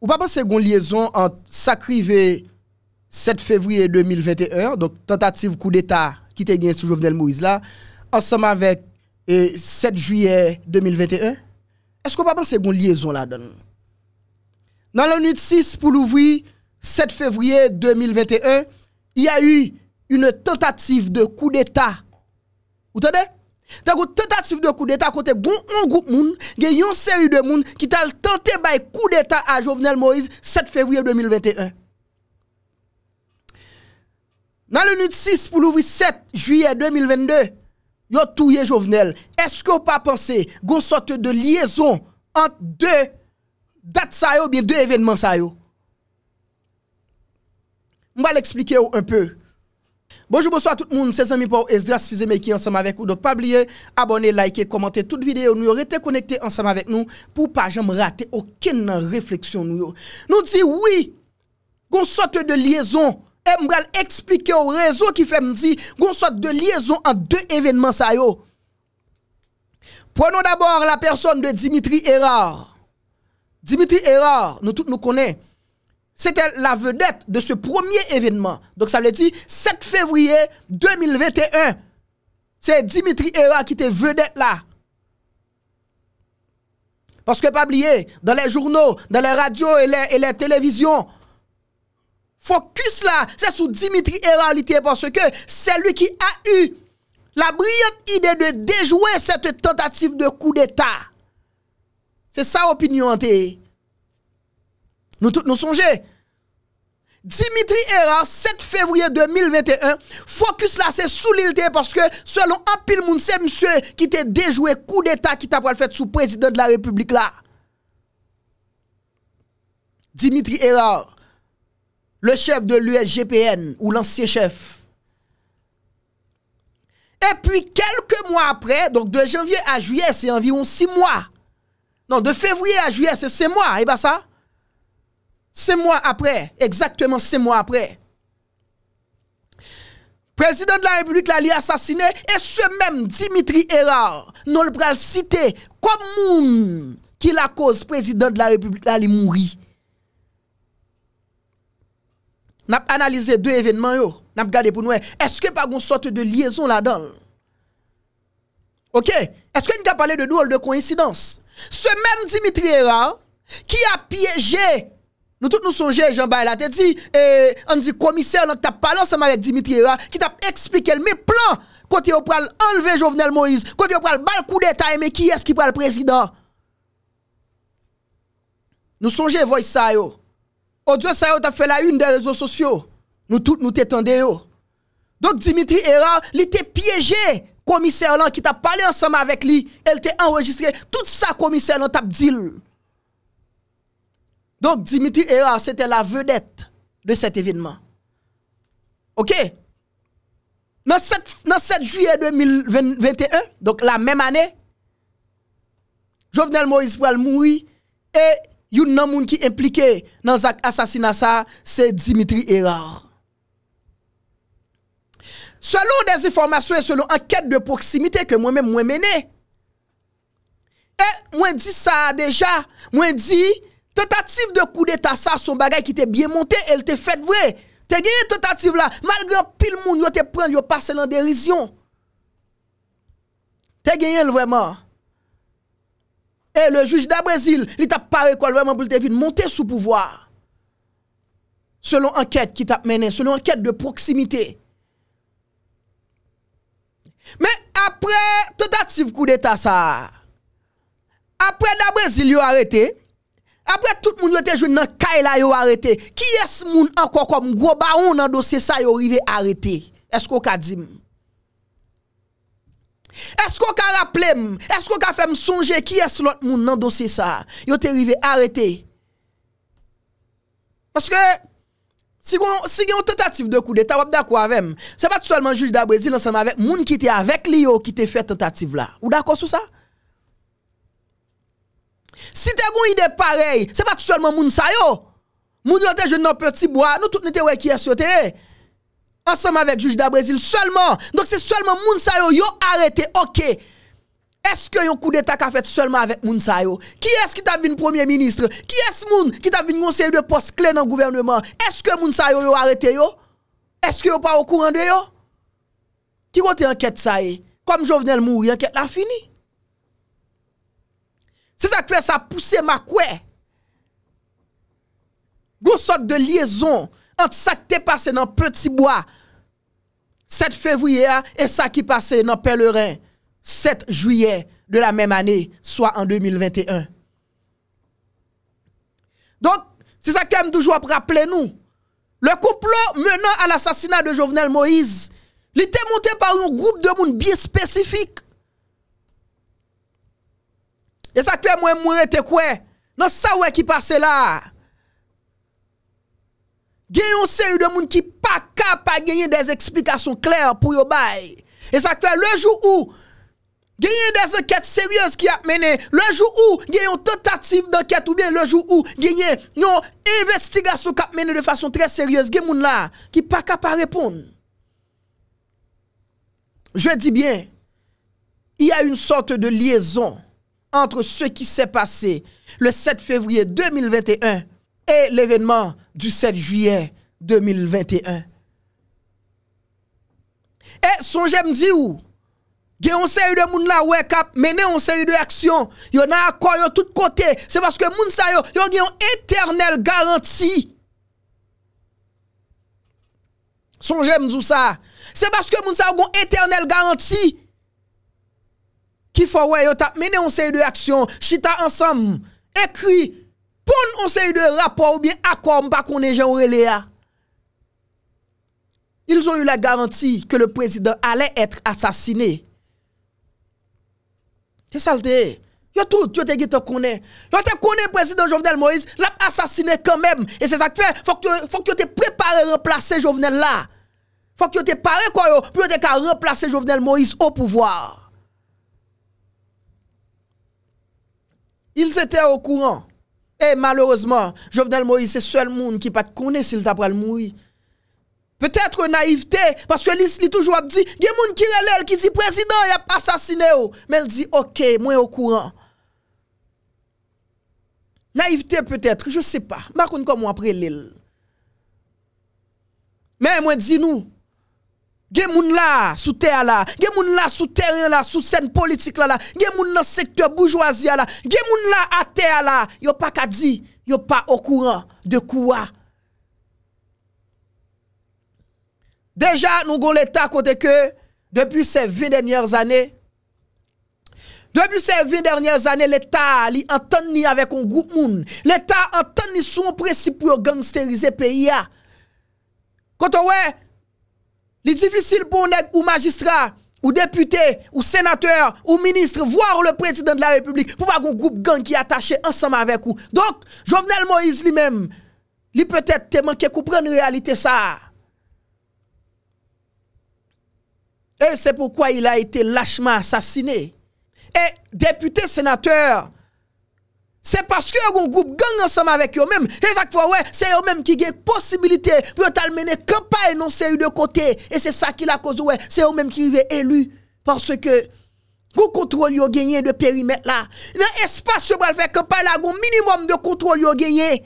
Ou pas penser qu'on liaison entre sacrivé 7 février 2021, donc tentative coup d'État qui était gagné sous Jovenel Moïse là, ensemble avec 7 juillet 2021? Est-ce qu'on pas penser qu'on liaison là-dedans? Dans la nuit 6 pour l'ouvrir, 7 février 2021, il y a eu une tentative de coup d'État. Vous entendez? Ta go tetatif de kou d'eta kote bon an goup moun gen yon seri de moun ki tal tante bay kou d'eta a Jovenel Moise 7 fevriye 2021. Nan lounit 6 pou louvi 7 juye 2022, yo touye Jovenel, eske ou pa pense gon sote de liyezon an de dat sa yo bin de evenman sa yo? Mba l'explike ou un peu. Bonjour, bonsoir tout le monde. C'est amis pour Esdras Fizeme qui est ensemble avec vous. Donc, pas oublier, abonner, liker, commenter toute vidéo. Nous été connectés ensemble avec nous pour pas jamais rater aucune réflexion. Nous, nous dit oui, qu'on sorte de liaison. Et m'gal expliquer au réseau qui fait me dire qu'on sorte de liaison en deux événements ça yo. Prenons d'abord la personne de Dimitri Erard. Dimitri Erard, nous tous nous connaissons c'était la vedette de ce premier événement. Donc ça veut dire 7 février 2021. C'est Dimitri Erra qui était vedette là. Parce que pas oublier, dans les journaux, dans les radios et les, télévisions, focus là, c'est sur Dimitri l'été, parce que c'est lui qui a eu la brillante idée de déjouer cette tentative de coup d'État. C'est ça opinion. Hein, nous tous nous songez. Dimitri Era, 7 février 2021, focus là c'est sous l'île parce que selon un pile moun c'est monsieur qui t'a déjoué coup d'état qui t'a le fait sous président de la République là. Dimitri Era, le chef de l'USGPN ou l'ancien chef. Et puis quelques mois après, donc de janvier à juillet, c'est environ 6 mois. Non, de février à juillet, c'est 6 mois, et eh bien ça c'est mois après, exactement 6 mois après. Président de la République l'a assassiné et ce même Dimitri Erard, nous le pral cité comme moun qui la cause président de la République l'a mouri. N'a analysé deux événements yo, n'a regardé pour nous est-ce que pas une sorte de liaison là-dedans. OK, est-ce que nous avons parlé de ou de coïncidence Ce même Dimitri Erard qui a piégé Nou tout nou sonje, Jean-Bailat, te di, an di komiser nan tap pale ansama vek Dimitri Hira, ki tap eksplike l mè plan kote yo pral enleve Jovenel Moïse, kote yo pral bal koude ta eme ki eski pral prezident. Nou sonje voy sa yo. O diyo sa yo tap fe la yun de rezo sosyo. Nou tout nou te tende yo. Donk Dimitri Hira, li te pieje komiser nan ki tap pale ansama vek li, el te enregistre, tout sa komiser nan tap dil. Donc Dimitri Erard, c'était la vedette de cet événement. OK dans 7, dans juillet 2021, donc la même année, Jovenel Moïse pral mourir et yon nan moun ki impliqué dans l'assassinat, c'est Dimitri Erard. Selon des informations et selon enquête de proximité que moi-même moi mené, et moi dit ça déjà, moi dit Tentative de coup d'État, ça, son bagaille qui était bien monté, elle te fait vrai. Te gagné tentative là, malgré pile moun yo te prend, yo passe en dérision. Te gagné vraiment. Et le juge d'Abrésil, il t'a paré quoi vraiment pour te monter sous pouvoir. Selon enquête qui t'a mené, selon enquête de proximité. Mais après tentative coup d'État ça, après d'Abrésil, il a arrêté, apre tout moun yo te joun nan kaila yo arete, ki es moun anko kom groba ou nan dosi sa yo rive arete? Esko ka di m? Esko ka rapple m? Esko ka fe m sonje ki es lot moun nan dosi sa yo te rive arete? Maske, si gen yon tentative de koude, ta wap da kou avem, se pa tout salman jouj da brezil anseman avek moun ki te avek li yo ki te fe tentative la, ou dako sou sa? Si te moun ide parey, se pati solman moun sa yo Moun yo te jen nan peti boha, nou tout nete wey ki esote Ansem avek juj da Brazil, solman Donk se solman moun sa yo yo arete, ok Eske yon kou detak a fet solman avek moun sa yo Ki eske ki ta vin premier ministre Ki eske moun ki ta vin moun seye de pos kle nan gouvernement Eske moun sa yo yo arete yo Eske yo pa wakou rande yo Ki wote anket sa yo e? Kom jo venel moun, yon anket la fini C'est ça qui fait ça pousser ma koué. Gros sorte de liaison entre ça qui t'est passé dans Petit Bois 7 février et ça qui passé dans Pèlerin 7 juillet de la même année, soit en 2021. Donc, c'est ça qui aime toujours rappeler nous. Le complot menant à l'assassinat de Jovenel Moïse, il était monté par un groupe de monde bien spécifique. E sa kwe mwen mwen ete kwe Non sa wè ki pase la Genyon seri de moun ki pa kap A genyon des eksplikasyon kler pou yo bay E sa kwe le jou ou Genyon des anket seriouz ki ap mene Le jou ou genyon tentatif D'anket ou bien le jou ou Genyon yon investigasyon Kap mene de fasyon tres seriouz Genyon la ki pa kap a repoun Je di bien Y a yon sorte de liyezon entre ce qui s'est passé le 7 février 2021 et l'événement du 7 juillet 2021. Et son me dire où il y a série de monde là ouais cap un une série de actions. Il y en a accord de tous côtés. C'est parce que les sa yo, une éternelle garantie. son me ça. C'est parce que les gens ont une éternelle garantie qui faut ouais, yo t'a mené un série de actions, chita ensemble, écrit pon un série de rapports ou bien accord pas qu'on est Jean Reléa. Ils ont eu la garantie que le président allait être assassiné. C'est ça le Yo tout, yo te qui te connaît. Yo te connaît président Jovenel Moïse, l'a assassiné quand même. Et c'est ça que fait, faut que faut que te préparé remplacer Jovenel là. Faut que tu te paré quoi pour te remplacer Jovenel Moïse au pouvoir. Ils étaient au courant. Et malheureusement, Jovenel Moïse, c'est seul monde qui pas connaît s'il t'a le mourir. Peut-être naïveté, parce que lui toujours dit, il y a des gens qui relèvent, qui dit président, il a assassiné. Oh. Mais il dit, ok, moi au courant. Naïveté peut-être, je ne sais pas. Je ne sais pas comment après l'île. Mais moi, dis-nous, Gen moun là sous terre là, gen moun là sous terrain là, sous scène politique là là, gen moun dans secteur bourgeoisie là, gen moun là à terre là, yo pas ka di, yo pas au courant de quoi. Déjà nous avons l'état côté que depuis ces 20 dernières années depuis ces 20 dernières années, l'État li entendu avec un groupe moun. L'État entendu sous un principe pour gangsteriser pays. Quand on ouais, il est difficile pour un ou magistrat, ou député, ou sénateur, ou ministre, voire le président de la République, pour avoir un groupe gang qui est attaché ensemble avec vous. Donc, Jovenel Moïse lui-même, lui peut-être te manqué comprendre réalité ça. Et c'est pourquoi il a été lâchement assassiné. Et député, sénateur, c'est parce que un groupe gang ensemble avec eux-mêmes. Et ouais, c'est eux-mêmes qui ont possibilité pour mener campagne non série de côté. Et c'est ça qui la cause, ouais, c'est eux-mêmes qui été élus. Parce que, vous contrôle ont gagné de périmètre là. Dans espace pour faire campagne là, un minimum de contrôle yon gagné.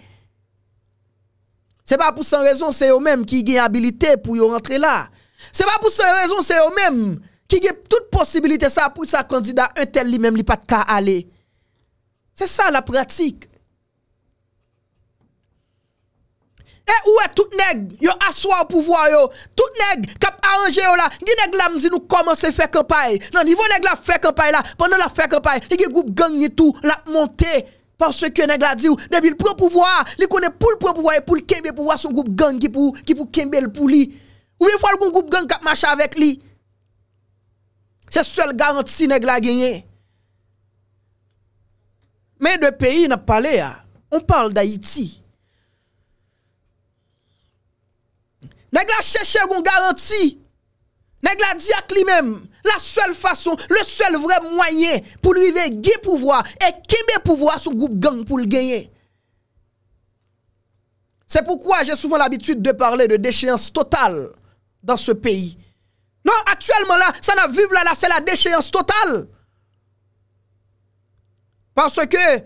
C'est pas pour sans raison, c'est eux-mêmes qui ont habilité pour y rentrer là. C'est pas pour sans raison, c'est eux-mêmes qui ont toute possibilité ça pour sa candidat un tel lui-même il pas de cas aller. Se sa la pratik E oue tout neg Yo aswa non, ou pouvwayo Tout neg kap a anje yo la Gineg lamzi nou komanse fekampay Nan ivo neg la fekampay la Pendan la fekampay E gen group gang ni tou la monte Par se ke neg la di ou Nebi l pouvwayo Li konen pou l pouvwayo Pou l kembe pouvwayo Sou group gang ki pou kembe l pou li Ou mi fwal kon group gang kap mache avek li Se sel garanti neg la genye Mais de pays, n'a parlé, on parle d'Haïti. Nèg la cherche une garantie. Nèg dit à lui-même, la seule façon, le seul vrai moyen pour lui gagner pouvoir et le pouvoir son groupe gang pour le gagner. C'est pourquoi j'ai souvent l'habitude de parler de déchéance totale dans ce pays. Non, actuellement là, ça n'a vu, là, là c'est la déchéance totale. Parce que,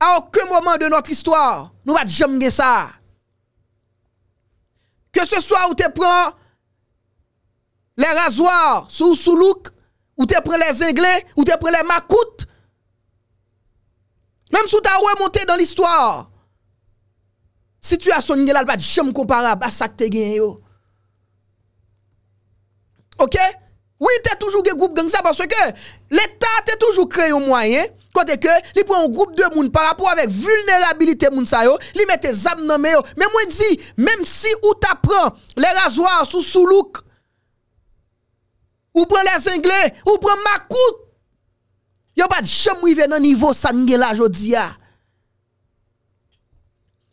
a aucun moment de notre histoire, nou va jam gen sa. Que se soit ou te prend, les rasoirs, ou te prend les inglets, ou te prend les macoutes, même si ou ta remonté dans l'histoire, si tu as son nilal, va jam comparab, va sak te gen yo. Ok? Oui, tu toujours des groupes comme ça parce que l'État a toujours créé un moyen côté que il prend un groupe de monde par rapport avec vulnérabilité moun sa yo, il met des âmes dans Mais moi dis, même si ou t'apprends les rasoirs sous soulouk ou prend les anglais, ou prend makout Yo pas de chambre rivé dans niveau ça là jodia. a.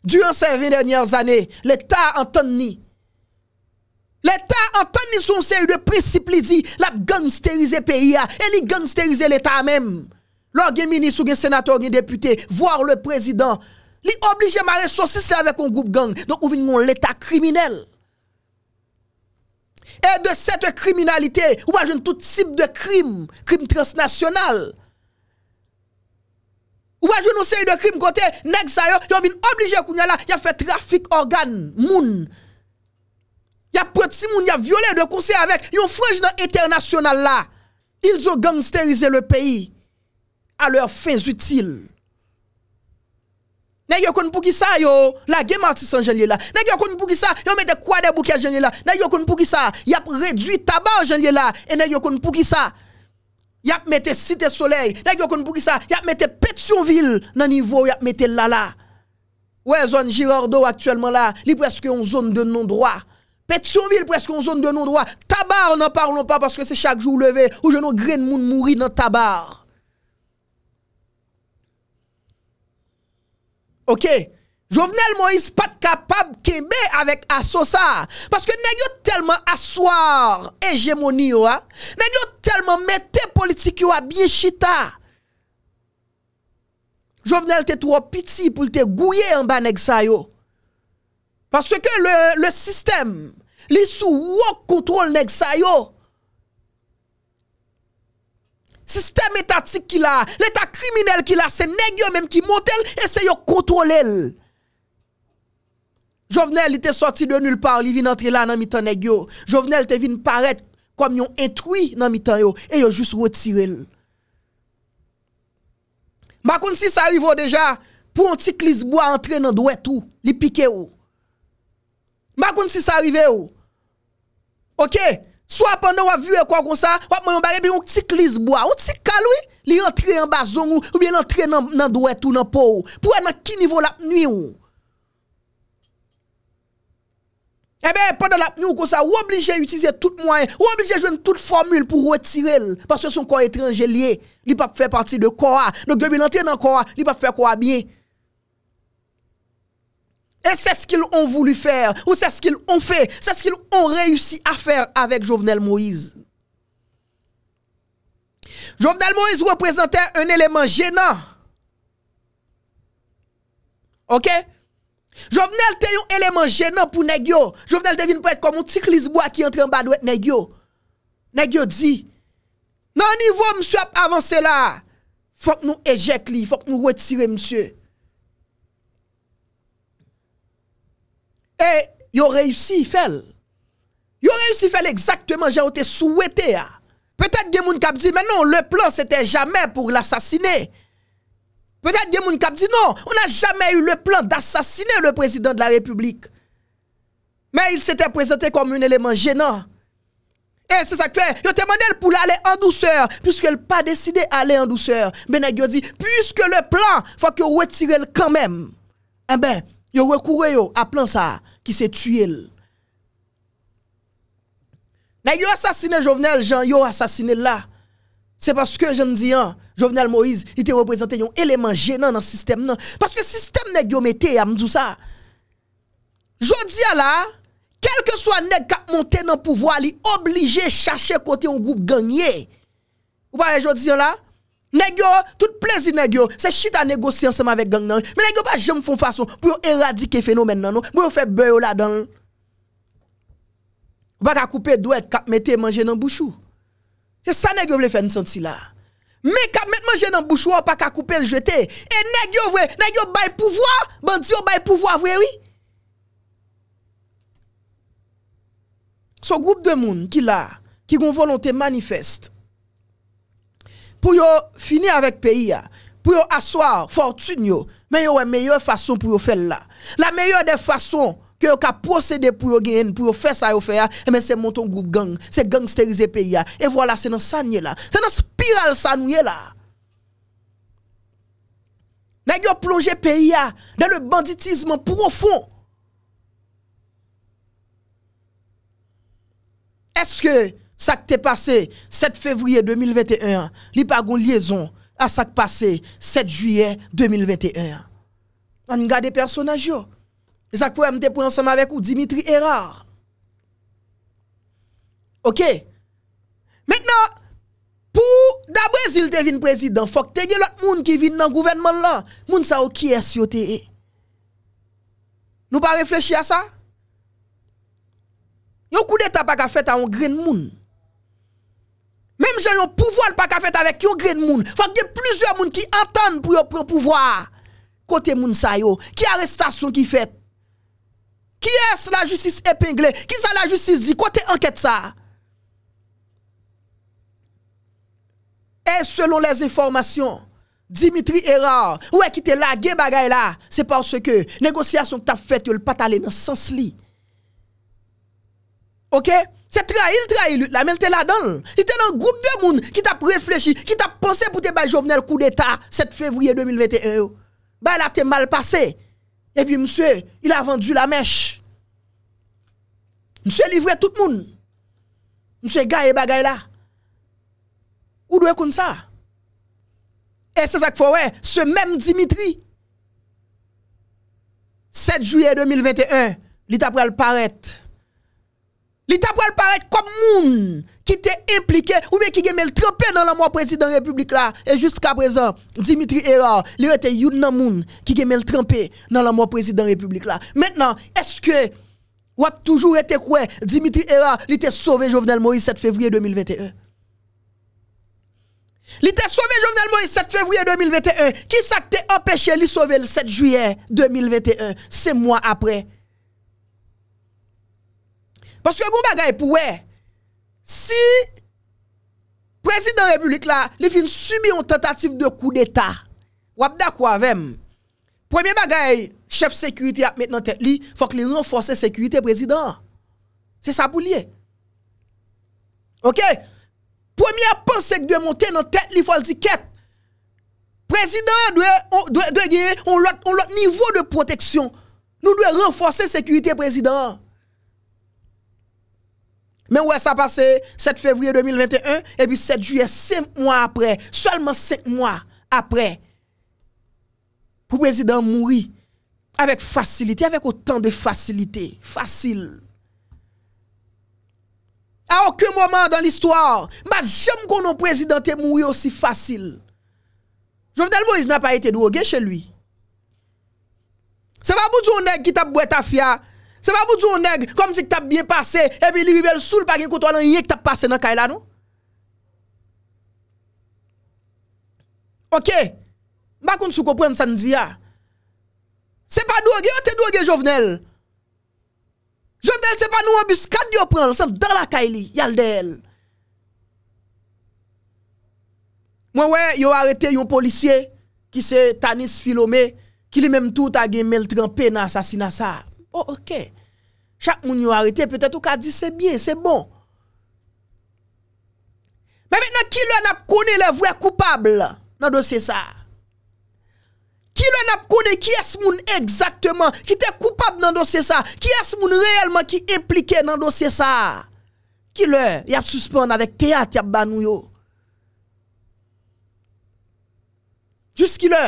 Durant ces 20 dernières années, l'État entend ni L'Etat, an tan ni sou nse yu de prinsip li di, lap gangsterize peyi ya, e li gangsterize l'Etat menm. Lò gen minis ou gen senatò, gen deputè, vòr le prezident, li oblige marè sosis lave kon goup gang, donk ou vin mon l'Etat kriminel. E de set kriminalite, ou wajoun tout sip de krim, krim transnasyonal. Ou wajoun nou se yu de krim kote, nek zayon, yon vin oblige koun yon la, yon fe trafik organ, moun, y a pris moun y a violé de conseil avec yon frange dans international là. Ils ont gangsterisé le pays à leurs fins utiles. N'a yo kon pou ki sa yo, la gen Martis Angelier là. Nèg yo kon pou ki sa, yo mette quoi des bouquet Angelier la, Nèg yo kon pou ki sa, y a réduit tabac Angelier la. et nèg yo kon pou ki sa. Y a mette Cité Soleil, nèg yo kon pou ki sa, y a mette Petionville nan niveau y a mette là là. Ouais, zone Girardot actuellement là, li presque yon zone de non-droit. Pet son vil preskon zon de nou do a tabar nan parlon pa paske se chak jou leve ou jounou gren moun mouri nan tabar. Ok, jovenel Moïse pat kapab kembe avèk asosa paske negyo telman aswar egemoni yo a, negyo telman mette politik yo a biye chita. Jovenel te tro piti pou te gouye an ba neg sayo. Paswe ke le sistem, li sou wak kontrol neg sa yo. Sistem etatik ki la, leta kriminel ki la, se neg yo menm ki montel, e se yo kontrol el. Jovenel li te sorti de nul par, li vin entre la nan mitan neg yo. Jovenel te vin paret kom yon etri nan mitan yo, e yo jous wotirel. Makoun si sa yivo deja, pou yon tik lisbo a entre nan dwet ou, li pike ou. Mbakoun si sa rive ou? Ok? So apande wap vye kwa kon sa, wap mwen yon bare bi yon ktikliz bwa. Yon ktik kal wè? Li rentre yon bazon ou, ou bi yon rentre nan dwet ou nan pou ou. Pou wè nan ki nivou la pni ou? Ebe, eh pandan la pni ou kon sa, ou oblije yon itize tout mwen, ou oblije yon tout formule pou wè tirel. Paswè son kwa etranger liye, li pa fè parti de kwa. No gwe bi rentre nan kwa, li pa fè kwa biye. Et c'est ce qu'ils ont voulu faire, ou c'est ce qu'ils ont fait, c'est ce qu'ils ont réussi à faire avec Jovenel Moïse. Jovenel Moïse représentait un élément gênant. OK? Jovenel était un élément gênant pour Negio. Jovenel devine pas être comme un petit bois qui entre en bas de Negio. Negio dit, non niveau monsieur avancer là, faut que nous éjecte faut que nous retirions monsieur. Et ils ont réussi à faire. Ils ont réussi à faire exactement ce que souhaité. Peut-être que gens dit, mais non, le plan, c'était jamais pour l'assassiner. Peut-être que gens dit, non, on n'a jamais eu le plan d'assassiner le président de la République. Mais il s'était présenté comme un élément gênant. Et c'est ça que fait. Yo demandé pour aller en douceur. Puisqu'elle pas décidé d'aller en douceur. Mais a dit, puisque le plan, faut que retire quand même. Eh ben, Yo rekoure yo, aplan sa, ki se tue el. Na yo asasine Jovenel Jean, yo asasine la. Se paske jen diyan, Jovenel Moïse, yi te represente yon eleman genan nan sistem nan. Paske sistem neg yo mette, ya mdou sa. Jodian la, kelke soya neg kap monten nan pouvoi, li oblige chache kote yon goup gangye. Ou pa yon jodian la, Negyo, tout plezi negyo, se chit a negosi ansema vek gang nan, men negyo ba jem fon fason pou yo eradike fenomen nan nou, pou yo fe bè yo la dan. Ba ka koupe dwe kap mette manje nan bouchou. Se sa negyo vle fè nisant si la. Me kap mette manje nan bouchou, pa ka koupe lje te. E negyo vwe, negyo bay pouvo, ban diyo bay pouvo vwe wwe. E yi? So goup de moun ki la, ki gon volonté manifeste, pour finir avec pays pour asseoir fortune mais yo meilleure façon pour faire là la meilleure des façons que vous ka procéder pour gagner pour faire ça yo faire mais eh ben, c'est monter un groupe gang c'est gangsteriser pays et voilà c'est dans ça là c'est dans spirale ça nous là Nèg yo plongé pays dans le banditisme profond Est-ce que ça qui s'est passé 7 février 2021, li pas gon liaison à ça qui passé 7 juillet 2021. On regarde personnage yo. Et ça qu'on m'te pour ensemble avec ou Dimitri Erard. OK. Maintenant pour d'après te vin président, faut que te l'autre monde qui vient dans gouvernement là. Moun sa ou qui est yo Nous pas réfléchir à ça. Yon coup d'état pas fait à un grain de monde. Mem jan yon pouvo alpaka fèt avèk yon gren moun. Fòk gen plizè moun ki antan pou yon pouvo a. Kote moun sa yo. Ki arrestasyon ki fèt? Ki es la justis epengle? Ki sa la justis di? Kote anket sa? E selon les informasyon, Dimitri eror. Ou ekite la, gen bagay la. Se porsè ke negosyasyon tap fèt yo l patalè nan sens li. Okè? C'est trahi, trahi la mais était là-dedans. Il était dans un groupe de monde qui t'a réfléchi, qui t'a pensé pour te battre Jovenel coup d'État 7 février 2021. Bah là, t'es mal passé. Et puis, monsieur, il a vendu la mèche. Monsieur livré tout le monde. Monsieur et bagay là. Où doit comme ça? Et c'est ça qu'il faut, ce même Dimitri, 7 juillet 2021, il t'a paraître L'État pral paraître comme moun qui était impliqué ou bien qui été trempé dans la mort président de la République là. Et jusqu'à présent, Dimitri Erard, rete était nan moun qui été trempé dans la mort président de la République là. Maintenant, est-ce que ou toujours été quoi Dimitri Erard, li était sauvé Jovenel Moïse 7 février 2021. Li était sauvé Jovenel Moïse 7 février 2021. Qui ça empêché de sauver le 7 juillet 2021 C'est mois après. Baske goun bagay pou we, si prezident republik la, li fin subi yon tentatif de kou d'Etat, wap da kwa vem. Premier bagay, chef sekurite ap met nan tet li, fok li renforser sekurite prezident. Se sa pou li e. Ok, premier pan sek dwe monte nan tet li fol di ket. Prezident dwe gye yon lot nivou de proteksyon. Nou dwe renforser sekurite prezident. Ok. Mais où est ça passé 7 février 2021 et puis 7 juillet, 5 mois après, seulement 5 mois après, le président mourir avec facilité, avec autant de facilité, facile. À aucun moment dans l'histoire, je jamais qu'on président est mourir aussi facile. Jovenel Moïse n'a pas été drogué chez lui. C'est pas pour dire qui t'a boit ta Se pa boutou ou neg, kom si ki tap biye pase, e bi li rivel soul pa gen koutou an an ye ki tap pase nan kaila nou. Ok, bakoun sou kopren sa nzi ya. Ah. Se pa doge, yo oh, te doge jovenel. Jovenel se pa nou an biskade yo pren, sanf dar la kaili, yal del. Mwen we, yo arete yon polisye, ki se Tanis Filome, ki li menm tou ta gen mel trempe nan asasina sa. Oh, ok, chak moun yo arete, petè tou ka di se bie, se bon. Mè mè nan ki lè nap kone lè, vwe koupable nan dosè sa. Ki lè nap kone, ki es moun exactement, ki te koupable nan dosè sa, ki es moun reèlman ki implike nan dosè sa. Ki lè, yap suspon avèk teat yap banou yo. Juski lè,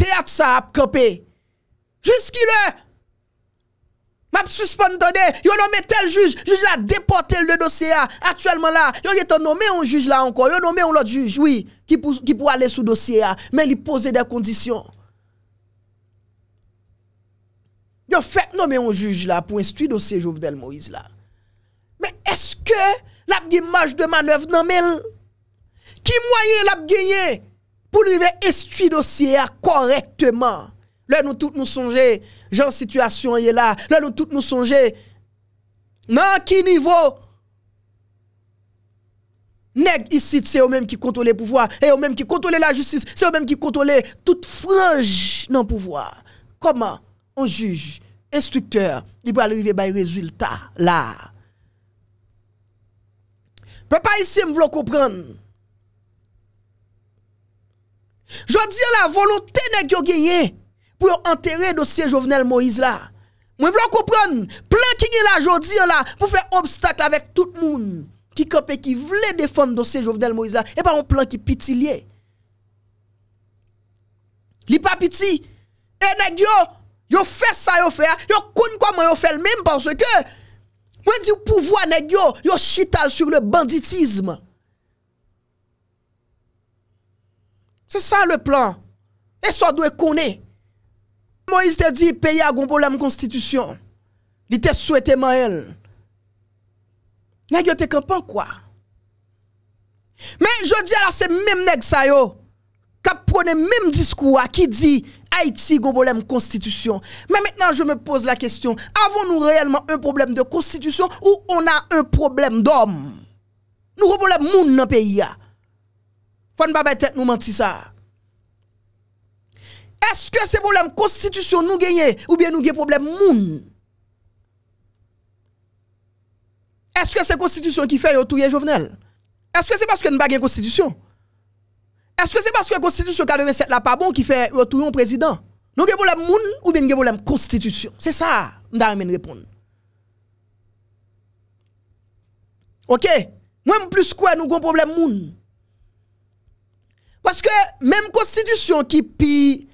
teat sa ap kope. Juski lè, M'a suspendonné, yo nommé tel juge, juge là déporté le dossier Actuellement là, yo est nommé un juge là encore, yo nommé un autre juge, oui, qui pour qui pour aller sous dossier mais il pose des conditions. Yo fait nommer un juge là pour instruire dossier Jovenel Moïse là. Mais est-ce que l'a marge de manœuvre dans Qui moyen l'a gagné pour lui instruire dossier correctement Là, nous tous nous songer, genre situation est là. Là, nous tous nous songer. Dans qui niveau Nèg ici, c'est eux même qui contrôlent le pouvoir, et eux même qui contrôlent la justice, c'est eux même qui contrôlent toute frange dans le pouvoir. Comment on juge, instructeur, il peut arriver par résultat là Papa ici, me comprenne. comprendre. Je dis la volonté n'est pas gagnée pour enterrer dossier Jovenel Moïse là. Moi, veux comprendre. Plein qui est là aujourd'hui là pour faire obstacle avec tout le monde qui campe qui voulait défendre dossier Jovenel Moïse là et pas un plan qui pitié. Li pas piti. Et nèg yo, yo fait ça yo fait, yo koun comment yo fait le même parce que moi le pouvoir nèg yo, yo chital sur le banditisme. C'est ça le plan. Et ça doit connaître. Moïse te dit, pays a un problème constitution. Il te souhaité ma Nèg yo te quoi? Mais je dis à c'est même nèg ça yo Kap proné même discours qui dit Haïti un problème constitution. Mais maintenant je me pose la question, avons-nous réellement un problème de constitution ou on a un problème d'homme? Nous avons un problème moun dans pays Faut ne pas nous mentir ça. Est-ce que c'est problème constitution nous gagnons ou bien nous avons problème moun? Est-ce que c'est constitution qui fait tout Jovenel? Est-ce que c'est parce que nous pas une constitution? Est-ce que c'est parce que la constitution 87 là pas bon qui fait tout un président? Nous avons problème moun ou bien nous problème constitution? C'est ça, nous avons répondre. OK? Moi plus quoi nous avons problème moun. Parce que même constitution qui pi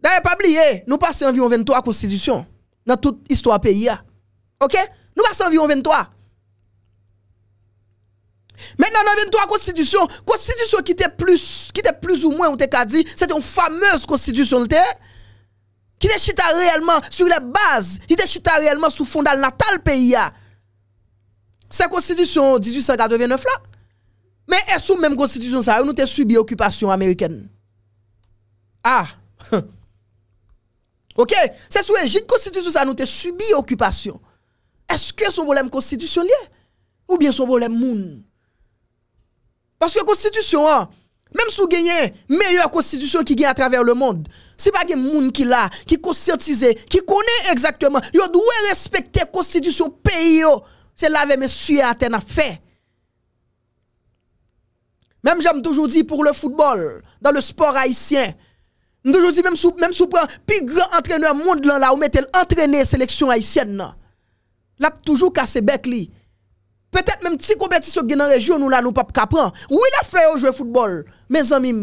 D'ailleurs, pas oublié, nous passons environ 23 constitutions dans toute histoire pays. OK Nous passons environ 23. Maintenant, dans 23 constitutions, constitution qui était plus, qui était plus ou moins, on t'a dit, c'était une fameuse constitution, qui était réellement sur les bases, qui était chita réellement sous fondal natal pays. C'est constitution 1889 là. Mais est-ce que même constitution ça, nous avons subi occupation américaine? Ah! OK C'est sous égide constitution ça nous te subi occupation. Est-ce que son problème constitutionnel ou bien son problème moun Parce que constitution hein, même si vous gagnez meilleure constitution qui gagne à travers le monde, si pas gen moun qui là, qui conscientise, qui connaît exactement, Il doit respecter constitution pays C'est là que monsieur à a fait. Même j'aime toujours dire pour le football, dans le sport haïtien, Mdou josi, mèm sou pran, pi gran entreneur moun de lan la ou mè tel entreneur seleksyon ayisyen nan. Lap toujou kase bek li. Pètèt mèm ti kompetisyon genan rejyon nou la nou pap kapran. Ou il a fè yo jwe foutbol? Mèz an mim,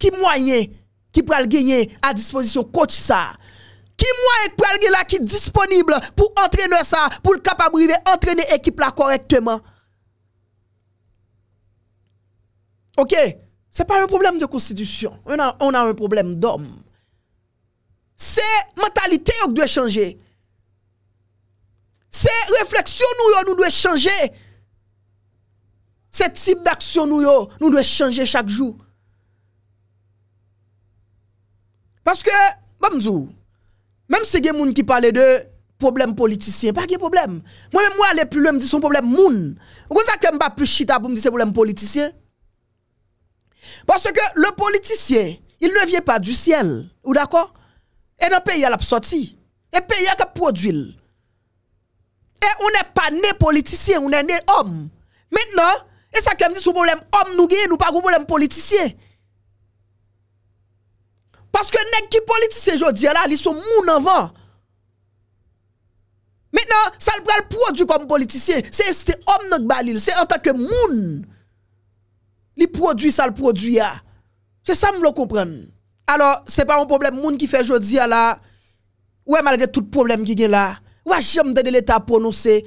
ki mwayen ki pral genyen a dispozisyon koti sa? Ki mwayen pral gen la ki disponible pou entreneur sa pou l kapabrive entrene ekip la korekteman? Oké? Ce n'est pas un problème de constitution. On a, un problème d'homme. C'est mentalité qui doit changer. C'est réflexion nous, nous doit changer. Ce type d'action nous, nous doit changer chaque jour. Parce que, même si des gens qui parlent de problème politicien, pas de problème. Moi-même, moi, aller plus loin, me dis son problème moun. Vous savez que pas plus chita pour me dire c'est problème politicien. Parce que le politicien, il ne vient pas du ciel. Ou d'accord Et dans le pays, il a sorti. Et pays, il a produit. Et on n'est pas né politicien, on est né homme. Maintenant, et ça qui me dit, problème homme, nous gagnons, nous pas problème politicien. Parce que les politiciens politicien, je dis là, ils sont moun avant. Maintenant, ça le produit comme politicien. C'est homme qui balil, c'est en tant que moun. Les produit ça le produit C'est ça me le comprendre. Alors, c'est pas un problème monde qui fait jodi là. Ouais, malgré tout le problème qui est là. Ouais, j'aime de l'état prononcer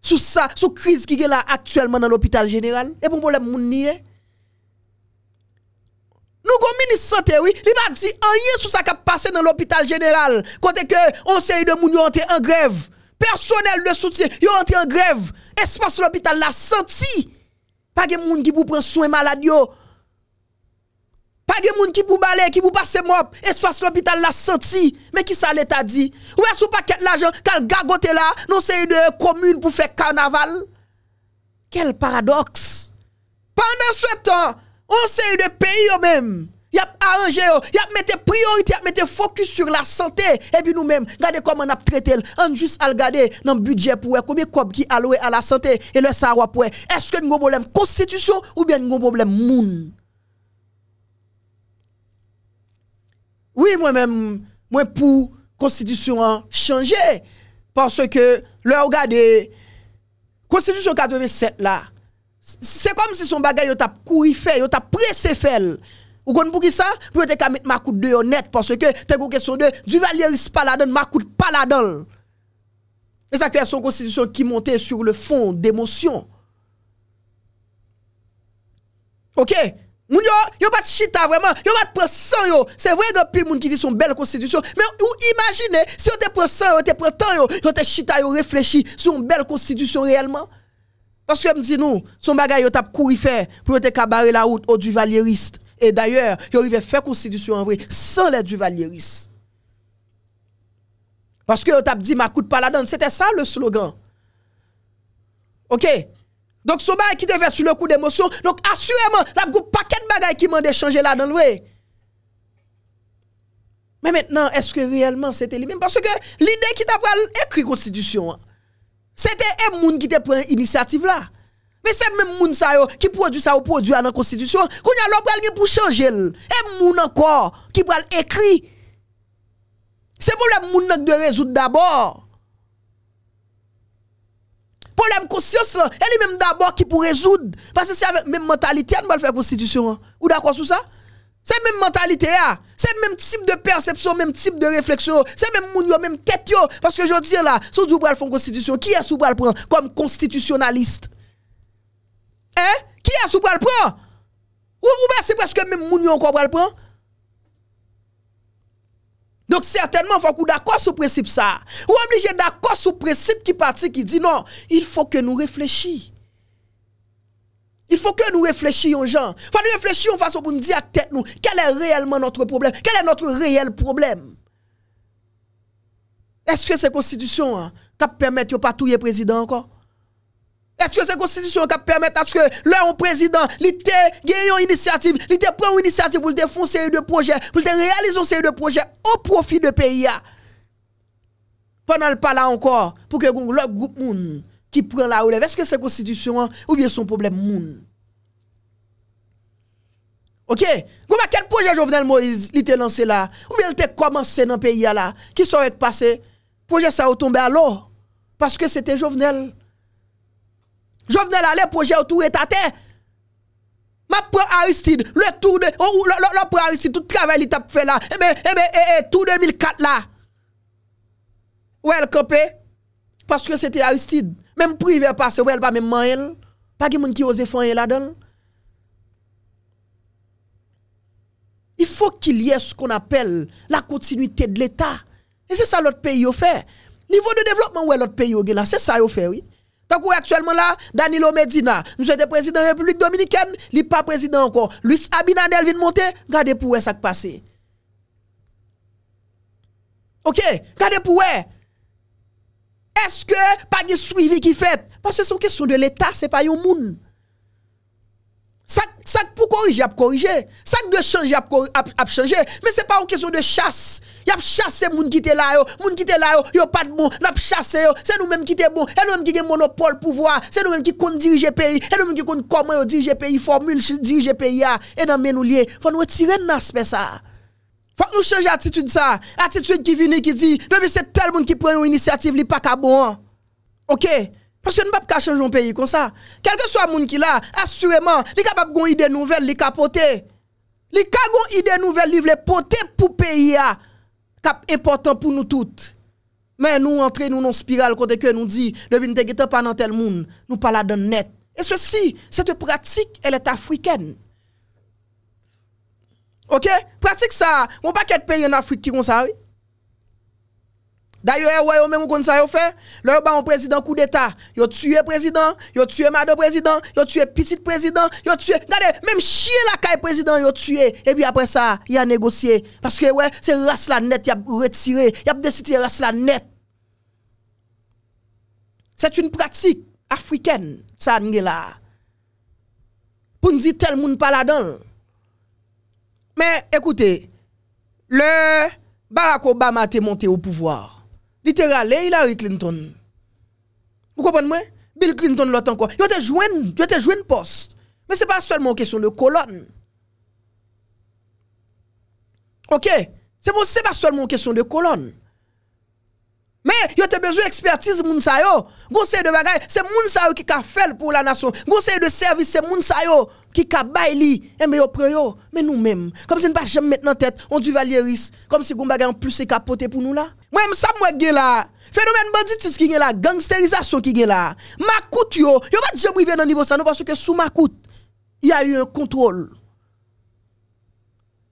sous ça, sous crise qui est là actuellement dans l'hôpital général. Et pour problème moun ni nous, comme ministre santé, oui, il pas dit rien sur ça qui a passé dans l'hôpital général. Quand que on sait de moun entrés en grève, personnel de soutien, ils entrés en grève, espace l'hôpital l'a senti. Pa gen moun ki pou pren souen maladyo. Pa gen moun ki pou bale, ki pou pase mop. E swas l'hapital la senti. Men ki sa leta di. Ou es ou pa ket la jen kal gagote la. Non se y de komune pou fe karnaval. Kel paradoks. Pandan sou etan. On se y de peyi yo menm. y a arrangé, y a priorité, y a mettre focus sur la santé. Et puis nous-mêmes, regardez comment on a traité, on juste à regarder dans le budget pour combien de qui alloué à la santé et le savoir pour Est-ce que nous avons un problème constitution ou bien nous avons un problème monde? Oui, moi-même, moi pour constitution changer parce que le regardez constitution 87 là, c'est comme si son bagage yo t'a couru faire, t'a pressé faire ou kon pour qui ça Pour te mettre ma coupe de honnête parce que t'es une question de Duvalier pas la donne, ma coude paladin. Et ça son constitution qui montait sur le fond d'émotion. OK Moun yo, yo pas chita vraiment, yo pas prend sang yo. C'est vrai que pile moun qui dit son belle constitution, mais ou imaginez si on te prend sang, on te prend temps yo, te chita yo réfléchi sur une belle constitution réellement. Parce que me dit nous, son bagay yo tap couri faire pour te barré la route au duvalieriste. Et d'ailleurs, ils arrivait faire constitution en vrai sans l'aide du Valieris. Parce que t'as dit ma coup de paladin, c'était ça le slogan. OK donc, ce bail qui fait sur le coup d'émotion. Donc, assurément, la un paquet de bagailles qui m'ont déchangé là dans le Mais maintenant, est-ce que réellement c'était lui-même? Parce que l'idée qui t'a écrit Constitution, c'était un monde qui t'a pris l'initiative là. Mais c'est même moun sa yo qui produit ça ou produit à la constitution, y a l'opéra pour changer. Et moun encore qui pral écrit. C'est problème moun nan de résoudre d'abord. Problème conscience elle est même d'abord qui pour résoudre parce que c'est avec même mentalité on va faire constitution. Ou d'accord sur ça C'est même mentalité ah. c'est même type de perception, même type de réflexion, c'est même moun yo, même tête parce que je dis là, vous vous faire faire constitution, qui est sous pral prendre comme constitutionnaliste Hein? Qui est-ce que le prendre? Ou bien c'est presque même moun yon le prendre? Donc certainement, il faut qu'on d'accord sur le principe ça. Ou obligé d'accord sur le principe qui partit, qui dit non, il faut que nous réfléchissions. Il faut que nous réfléchissions, gens. Il faut que nous réfléchissions façon pour nous dire à tête nous, quel est réellement notre problème, quel est notre réel problème. Est-ce que cette constitution hein, qui permet de ne pas président encore? Est-ce que c'est la constitution qui permet à ce que leur président, il te une initiative, il prend une initiative pour faire une série de projets, pour réaliser une série de projets au profit de pays Pendant le pas là encore, pour que le groupe moun qui prend la relève, est-ce que c'est la constitution hein, ou bien son problème moun? Ok, quel projet Jovenel Moïse l'a lancé là, ou bien il a commencé dans le pays là, qui s'est passé, projet ça a tombé à l'eau, parce que c'était Jovenel. Jo vene la le proje ou tou etate Ma pre Aristide Le pre Aristide tout travèl itap fè la Ebe ebe ebe Tou 2004 la Ouèl kopè Paske sète Aristide Mèm prive pasè ouèl pa mèm man el Pa gen moun ki ose fè an el adon I fò ki lye s kon apèl La kontinuitè d'l'Etat E se sa lot pe yo fè Nivou de devlopman ouèl lot pe yo gè la Se sa yo fè wè Tant actuellement là, Danilo Medina, nous était président de la République dominicaine, il pas président encore. Luis Abinadel vient de monter, regardez pour ça qui passe. OK, regardez pour Est-ce que pas de suivi qui fait Parce que c'est une question de l'État, ce n'est pas un monde. Sak pou korije ap korije, sak dwe chanje ap chanje, me se pa ou kesyon de chas. Yap chase moun ki te la yo, moun ki te la yo, yo pat bon, nap chase yo, se nou menm ki te bon, e nou menm ki gen monopol pouvoa, se nou menm ki kon dirije peyi, e nou menm ki kon koman yo dirije peyi, formule dirije peyi ya, e nan menm ou liye, fwa nou e tire naspe sa. Fwa nou chanje atitude sa, atitude ki vine ki di, nou menm se tel moun ki pren yon inisiativ li pak a bon, ok? Parce que nous ne pouvons pas changer le pays comme ça. Quelque soit le monde qui l'a, assurément, il ne peut pas avoir des idées nouvelles, il ne peut pas porter. Il ne peut pas avoir des idées nouvelles, il ne peut pas porter pour le pays. C'est important pour nous tous. Mais nous, entrez, nous, nous spirale, quand quelqu'un nous dit, devine des guetants pendant tel monde, nous parlons de net. Et ceci, cette pratique, elle est africaine. Ok? Pratique ça. On ne peut pas qu'il y ait des pays en Afrique qui ont ça, oui? D'ailleurs, ouais, même kon ça, yo fait, là, yo un président coup d'état, yo tué président, yo tué madame président, yo tué petit président, yo tué, regardez, même chien la caille président, yo tué, et puis après ça, il a négocié. Parce que, ouais, c'est race la net, y'a a retiré, y'a a décidé race la net. C'est une pratique africaine, ça, n'est là. Pour nous dire tel monde pas là-dedans. Mais, écoutez, le Barack Obama été monté au pouvoir. Littéralement, eh, Hillary Clinton. Vous comprenez moi Bill Clinton l'autre encore. Il te joine, yo te poste. Mais c'est pas seulement une question de colonne. OK, c'est bon, c'est pas seulement une question de colonne. Mais yo te besoin expertise moun sa yo. Gonseye de bagay, c'est moun sa yo qui ka fait pour la nation. Gonseye de service, c'est moun sa yo qui ka bay li. Et eh, mais yo pre yo, mais nous-mêmes, comme si nous pas jamais mettre en tête on du valieris, comme si goun bagay en plus c'est capoté pour nous là. Moi même ça moi gen là. Phénomène banditisme qui gen là, gangsterisation qui gen là. Makout yo, yo pas jamais arriver dans niveau ça non parce que sous makout, il y a eu un contrôle.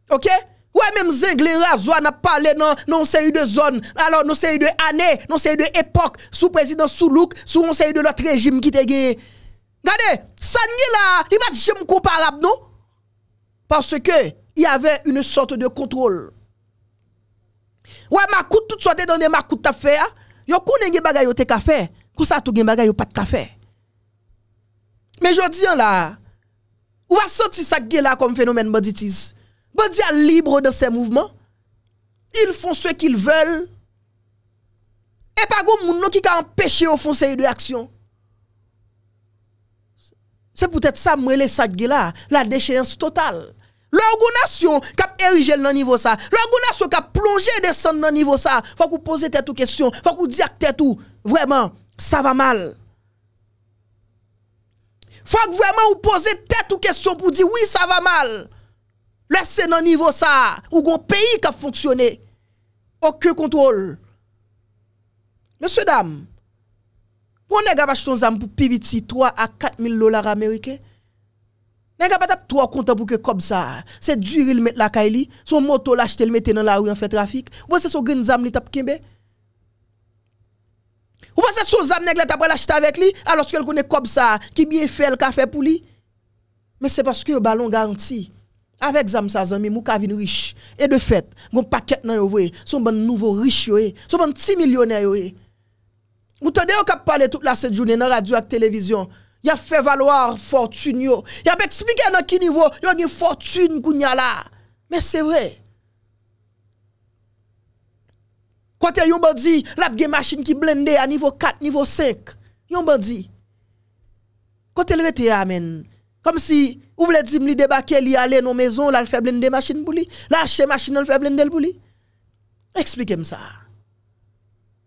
OK Ouais, même Zinglé Razoua n'a parlé dans non série de zones, alors non série de années, non série de époque sous président Soulouk, sous on série de notre régime qui te gagné. Regardez, ça là, il pas j'aime comparable, non? Parce que, il y avait une sorte de contrôle. Ouais, ma coute, tout soit dans des ma coute à faire, yo koune gen bagay yo te ka faire, kou ça tout gen pas de café. Mais je dis là, ou a sorti ça là comme phénomène banditisme. Bodia libre dans ces mouvements. Ils font ce qu'ils veulent. Et pas de monde qui a empêché au fond de action. C'est peut-être ça, là, la déchéance totale. L'organisation qui a érigé Le niveau ça, l'organisation qui a plongé descend dans niveau ça, faut vous pose tête aux questions, faut qu'on vous tête tout. Vraiment, ça va mal. Faut que vraiment vous posiez tête ou questions pour dire oui, ça va mal. Laissez dans niveau ça. Ou gon pays qui a fonctionné. Aucun contrôle. Monsieur, dame, pour avez pas acheter zam pour pibiti 3 à 4 000 dollars américains. Vous pas tap 3 comptes pour que comme ça. C'est dur il met la kaili, son moto l'acheter le mettre dans la rue en fait trafic. Ou c'est son green zam li tap kembe. Ou pas c'est son zam nèg la tap l'acheter avec lui alors vous connaît comme ça qui bien fait le café pour lui. Mais c'est parce que le ballon garanti. Avec zam sa zami, mou kavin riche. Et de fait, mon paquet nan yo vwe, son bon nouveau riche yo son bon petit millionnaire yo Vous tendez au parler toute la cette journée dans radio et télévision. Il a fait valoir fortune yo. a expliqué dans quel niveau yo une fortune koun là. Mais c'est vrai. Quand yon bandi, la gen machine qui blende à niveau 4, niveau 5. Yon bandi. Quand elle rete amen. Comme si ou voulez dire me débarquer, li aller dans maison, là fait blender machine pour lui, là machine, le fait blender pour lui. Expliquez-moi ça.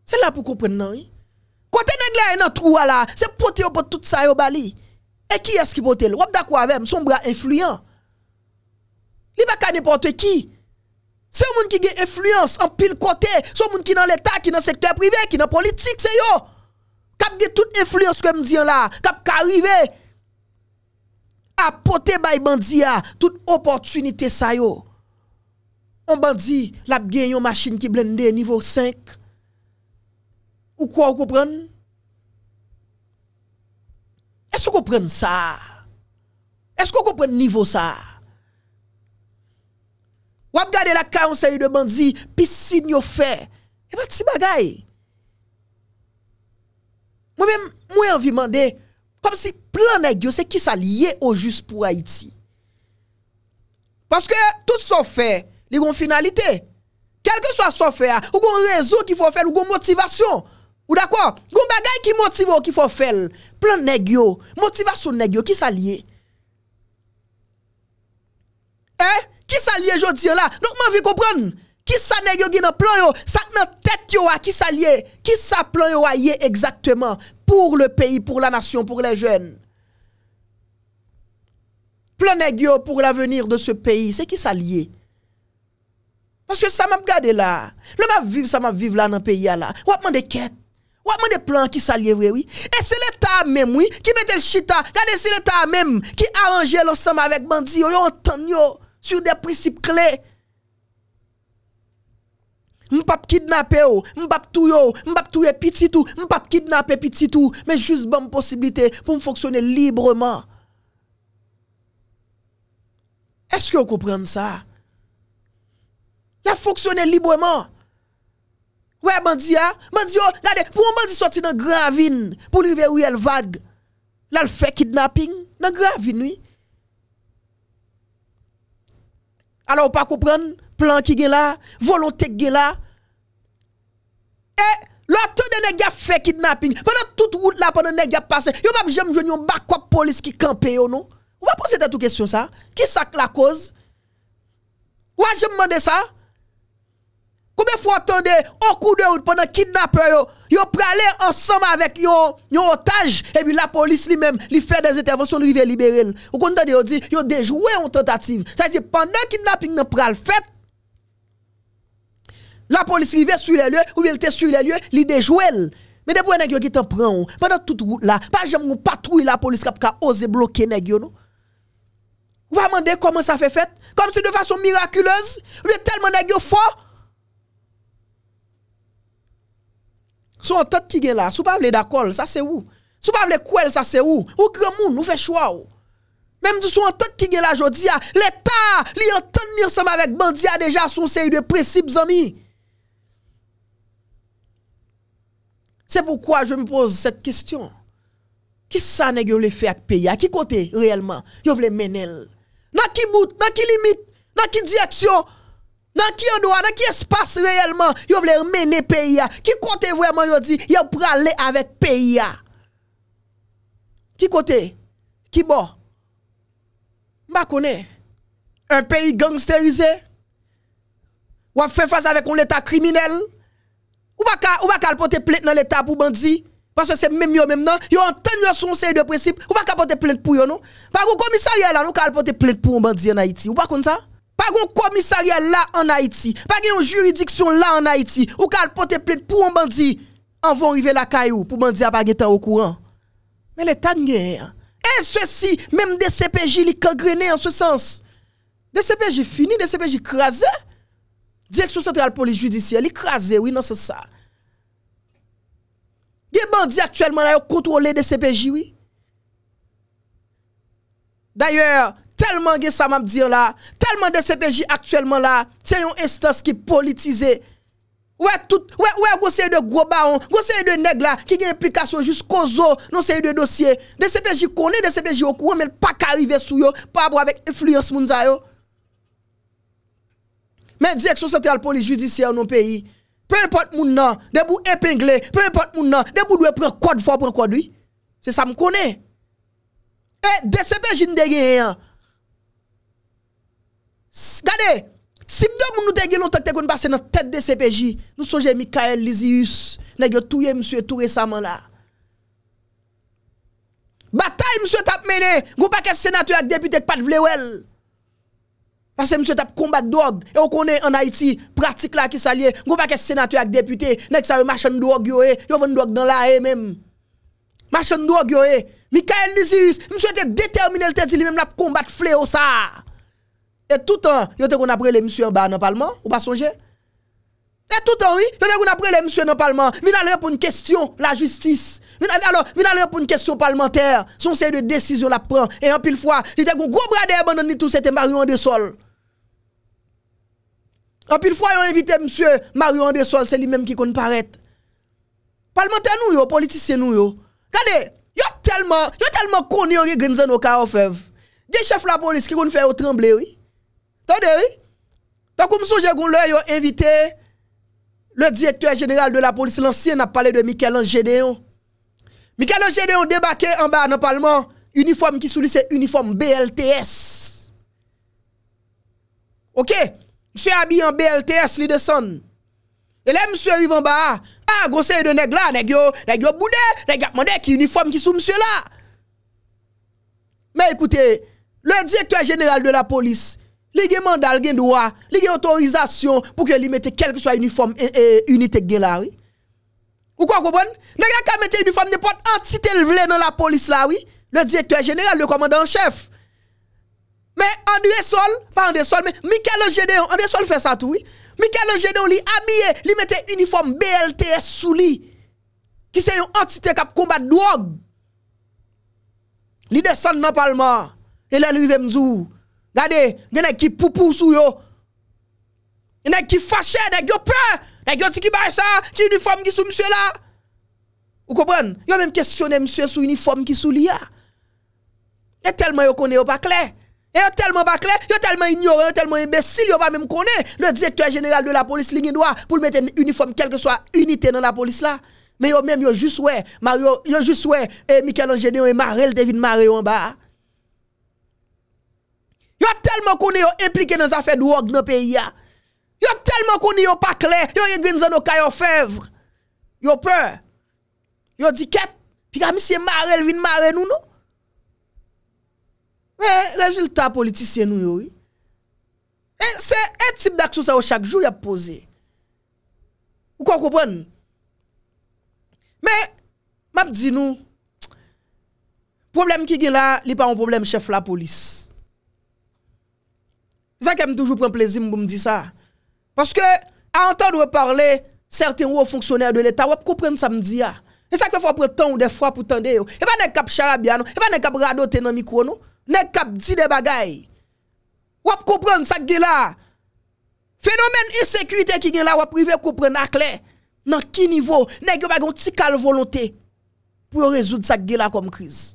C'est là pour comprendre non. Côté nèg là dans e trou là, c'est pour tout ça au bali. Et qui est-ce qui peut le? Ou d'accord avec son bras influent. Li pas n'importe qui. C'est un monde qui a influence en pile côté, c'est un monde qui dans l'état, qui dans le secteur privé, qui dans la politique, c'est yo. Cap a toute influence comme dit là, cap arriver A pote bay bandi a, tout opotunite sa yo. On bandi, la bge yon masin ki blende, nivo 5. Ou kwa ou kou pren? Eskou kou pren sa? Eskou kou pren nivo sa? Wap gade la kaon sa yo de bandi, pis si nyofè. E pati si bagay. Mwen mwen anvi mande, Kom si plan negyo se ki sa liye ou just pou Haiti. Paske tout sofer li kon finalite. Kelke sofer a, ou kon rezo ki fò fel, ou kon motivasyon. Ou dako, kon bagay ki motivo ki fò fel. Plan negyo, motivasyon negyo, ki sa liye. Eh, ki sa liye joti an la, nouk man vi koprenn. Qui ça nèg yo dans plan yo, ça nan tête yo qui ça lié, qui ça plan yo exactement pour le pays, pour la nation, pour les jeunes. Plan pour l'avenir de ce pays, c'est qui ça lié Parce que ça m'a regardé là, le m'a vivre ça m'a vivre là dans pays là. Ou m'a des quêtes ou a des plans qui s'allient, oui. Et c'est l'État même, oui, qui mette le chita. Regardez, c'est l'État même qui arrangeait l'ensemble avec bandits. yo, yo sur des principes clés m'pap kidnapper yo, m'pap tout yo, m'pap touye petit tout, m'pap kidnapper petit tout, mais juste bonne possibilité pour fonctionner librement. Est-ce que vous comprenez ça? Il a fonctionné librement. Ouais, bandia hein? bandit, oh, regardez, pour un sortir sorti dans gravine, pour lui où elle vague, là, il fait kidnapping, dans gravine, oui. Alors, pas comprendre, plan qui est là, volonté qui est là, et eh, l'autre de nèg fait kidnapping. Pendant toute route là pendant nèg passé, yo pas jamais joindre un backup police qui campé yo non. Ou pas poser toute question ça. Qui sac la cause Ou pas demandé ça Combien fois attendez au coup de route pendant kidnapper yo yo pralé ensemble avec yon otages, otage et puis la police lui-même lui fait des interventions lui libérer. Ou quand on dit yo déjoué en tentative. Ça veut dire pendant kidnapping n'a pral fait La polis li ve su li lye, ou li te su li lye, li de jwel. Men de pou en nè gyo ki te pran ou. Mwen an tout rou la. Pan jem mwen patrou il la polis kap ka oze blokè nè gyo nou. Mwen an mende koman sa fe fet? Kom se de fason mirakulez? Mwen telman nè gyo fò? Sou an tot ki gen la. Sou pa vle dakol, sa se ou. Sou pa vle kwel, sa se ou. Ou kremoun, ou fe chwa ou. Men mwen sou an tot ki gen la, jow di ya. L'Etat li an ton mir saman vek bandi ya deja sou se yu de precib zami. C'est pourquoi je me pose cette question. Qui ça que vous le fait avec pays à qui côté réellement Vous voulez mener Dans qui bout, dans qui limite, dans qui direction dans qui endroit, dans qui espace réellement, Vous voulez mener pays Qui côté vraiment yo dit, pour aller avec pays Qui côté Qui bon M'a connais. Un pays gangsterisé Ou fait face avec un état criminel ou pas ou pas porter plainte dans l'état pour bandit parce que c'est même yo même non, yo entendre son série de principes, ou pas porter plainte pour yo non. Par au commissariat là nous qu'elle porter plainte pour un bandit en Haïti, ou pas comme ça Pas un commissariat là en Haïti, pas une juridiction là en Haïti, ou qu'elle porter plainte pour un bandit en vont arriver la caillou pour bandit a pas temps au courant. Mais l'état n'y rien. Hein? Et ceci, même des CPJ li en ce sens. Des CPJ fini, des CPJ crasés. Direksyon sentral poli judisye, li krasè, wè nan se sa. Gè bandi aktuellement la yo kontrole DCPJ, wè? D'ayèr, telman gè sa mab diyo la, telman DCPJ aktuellement la, tè yon estas ki politize. Wè gò se yon de gro baron, gò se yon de neg la, ki gen implikasyon jous kozo nan se yon de dosye. DCPJ konè, DCPJ ok, wè men pa karive sou yo, pa wè avèk effluens moun zayò. men direkso sentral polis jwizisye anon peyi, pou repot moun nan, debou epengle, pou repot moun nan, debou dwe pre kod fò pre kod wè, se sa moun konè. E, DCPJ n de gen yon. Gade, si mdè moun nou de gen lontak te goun basen nan tèt DCPJ, nou soje Mikael Lizius, negyo touye mswe tou resaman la. Batae mswe tap mène, goun pa kè senatou ak depitek pat vle wel. Parce que monsieur tape combat drogue. Et on connaît en Haïti, pratique là qui s'allie. On pas que sénateur avec député. Nek sa yon machin drogue, yo e. Yo vend drogue dans la haie même. Machin drogue, yo eh. Michael Lysius, monsieur était déterminé, il te dit lui-même la combattre fléau ça. Et tout le temps, yo te qu'on après les monsieur en bas dans le parlement. Ou pas songer? Et tout le temps, oui, yo te qu'on après les monsieur dans le parlement. Vin aller pour une question, la justice. Alors, vin aller pour une question parlementaire. Son série de décision la prend. Et en pile fois, il était un gros bras abandonné tout, c'était Marion de Sol. En pile fois, ils ont invité monsieur Mario Andesol, c'est lui-même qui compte paraître. Parlementaire nous, yo, politicien nous, yo. Regardez, a tellement, yo tellement connu, yon Grinzen au le Des chefs la police qui nous faire trembler, oui. Tendez, oui. Tant que je me yo invité le directeur général de la police, l'ancien, a parlé de Michel Angédéon. Michel Angédéon débarqué en bas dans le Parlement, uniforme qui sous c'est uniforme BLTS. Ok? Monsieur habillé en BLTS, il descend. Et là, monsieur arrive en bas. Ah, conseil de nèg là, nèg yo, nèg yo boudé, nèg a qui uniforme qui sous monsieur là. Mais écoutez, le directeur général de la police, il gè mandat, il droit, autorisation pour que lui mette quel que soit uniforme et, unité que là, oui. Ou quoi comprenez Nèg a mette uniforme n'importe entité le dans la police là, oui. Le directeur général, le commandant en chef. Andi e sol, pa andi e sol, mi ke lo jede yon, andi e sol fe sa tou, mi ke lo jede yon li abye, li mette uniform BLTS sou li, ki se yon antite kap kombat drog. Li desen nan palman, e la li ve mzou, gade, gen ek ki pupou sou yo, gen ek ki fache, gen ek yo pre, gen ek yo tiki bay sa, ki uniform ki sou msue la. Ou kopon? Yo menm kestyone msue sou uniform ki sou li ya. E telman yo kone yo pa kley, Et yon tellement pas clair, yon tellement ignorant, yon tellement imbécile, yon pas même connaît. Le directeur général de la police, ligne doit pour mettre une uniforme, quelle que soit unité dans la police là. Mais yon même, yon juste ouais, Mario, yon juste ouais, et eh, Michael et Marel David Maré en bas. Yon tellement qu'on est impliqué dans les affaires de drogue dans le pays. Yon tellement qu'on yon pas clair, yon yon grinzan au caillou fèvre. Yon peur. Yon dit qu'est, puis monsieur Marel vient marrer nous non? Mais résultat politicien nous oui. C'est un type d'action ça chaque jour y a posé. vous comprenez comprendre Mais m'a dit nous problème qui est là, n'est pas un problème chef la police. Ça qui toujours prendre plaisir pour me dire ça. Parce que à entendre parler certains hauts fonctionnaires de l'État, vous comprenez ça me dit ah. Et ça que faut prendre temps des fois pour tendre. Et pas des il charabia, a pas des cap radoter dans micro Ne kap di de bagay. Wap koupren sak ge la. Fenomen isekurite ki gen la wap prive koupren ak le. Nan ki nivou. Ne ge bagon ti kal volonte. Pou yo rezoud sak ge la kom kriz.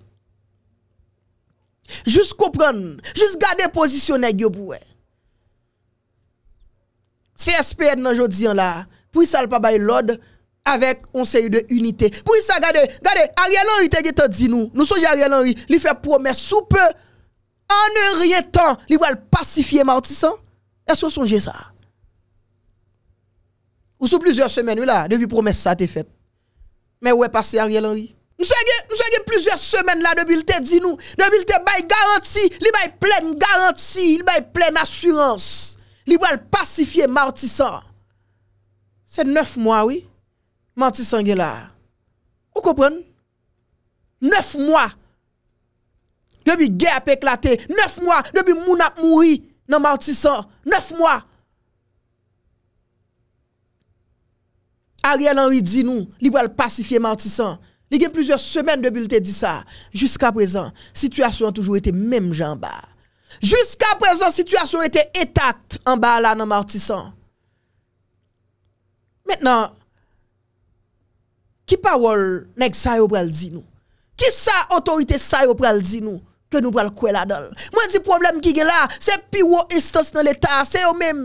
Jus koupren. Jus gade pozisyon ne ge pou we. CSPN nan jodi an la. Pou yi sal pa bay lode. avec un série de unité. Pour ça, regardez, regardez, Ariel Henry te dit nous, nous sommes Ariel Henry, il fait promesse sous peu, en rien temps, il va pacifier Martissan. Est-ce que vous songez ça? Ou sous plusieurs semaines, là, depuis promesse ça été fait Mais où est passé Ariel Henry? Nous sommes plusieurs semaines là depuis le te dit nous, depuis le te bail garantie, il bail pleine garantie, il bail pleine assurance. Il va pacifier Martissan. C'est neuf mois, oui. Matisan gen la. Ou kopron? Neuf mwa. Debi ger peklate. Neuf mwa. Debi moun ap mouri nan matisan. Neuf mwa. Ariel Henry di nou. Li wale pasifiye matisan. Li gen plusieurs semaines debi lte di sa. Juska prezant. Sityasyon toujou ete mem jan ba. Juska prezant. Sityasyon ete etakte. An ba la nan matisan. Metnan. Ki parol nek sa yo pral di nou? Ki sa otorite sa yo pral di nou? Ke nou pral kwe la dol? Mwen di problem gigi la, se pi wo istos nan l'Etat, se yo men,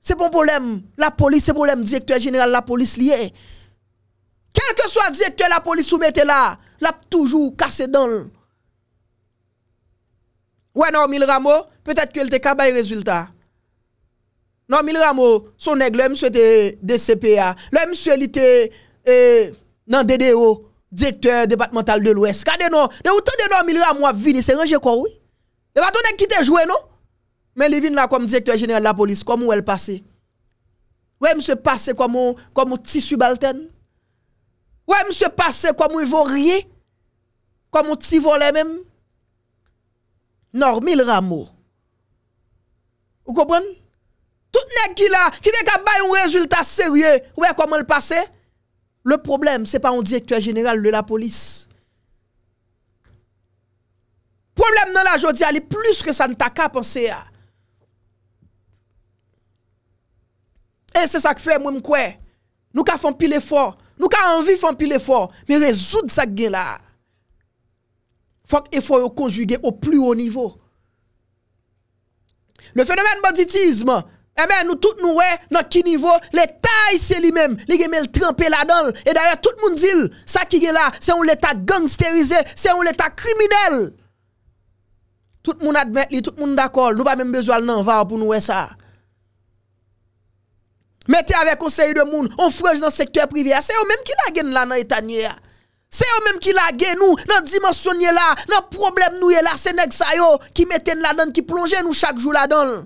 se bon bolem, la polis se bolem, direkturè genral la polis liye. Kelke so a direkturè la polis ou mette la, la pou toujou kase dol. Ouè nan, mil ramo, petat ki el te kabay rezultat. Nan, mil ramo, son neg le mswe te DCPA, le mswe li te... Et dans DDO, directeur départemental de l'Ouest. Kade e non, de autant de non, Milra moi vini, c'est rangé quoi, oui. De pas qui te joué, non? Mais il vient là comme directeur général de la police, comment elle passe? Ouais, monsieur passe comme un tissu petit subalterne. elle monsieur passe comme un rien. Comme un petit volet même. Normil ou Vous comprenez? Tout nèg qui là, qui n'est pas un résultat sérieux, ouais comment elle passe? Le problem, se pa an direktur general de la polis. Problem nan la jodi, alè plus ke sa n'ta ka panse a. E se sa k fè mwen mkwe, nou ka fon pil e fò, nou ka anvi fon pil e fò, me rezoud sa gen la. Fòk e fò yo konjuge o pli ou nivou. Le fenomen banditisme, Mè eh nou tout nou wè nan ki nivou, lè taï se li mèm, lè gè mè lè trempe la danl, e dè rè tout moun zil, sa ki gè la, se yon lè ta gangsterize, se yon lè ta kriminelle. Tout moun admèt li, tout moun d'akol, nou pa mèm bezwal nan vare pou nou wè sa. Mè te avè konsey de moun, on franj nan sektwè privye, se yon mèm ki lage nan la nan etanye ya. Se yon mèm ki lage nou nan dimansyonye la, nan problem nouye la, se neg sayo, ki mette nan la danl, ki plonge nou chak jou la danl.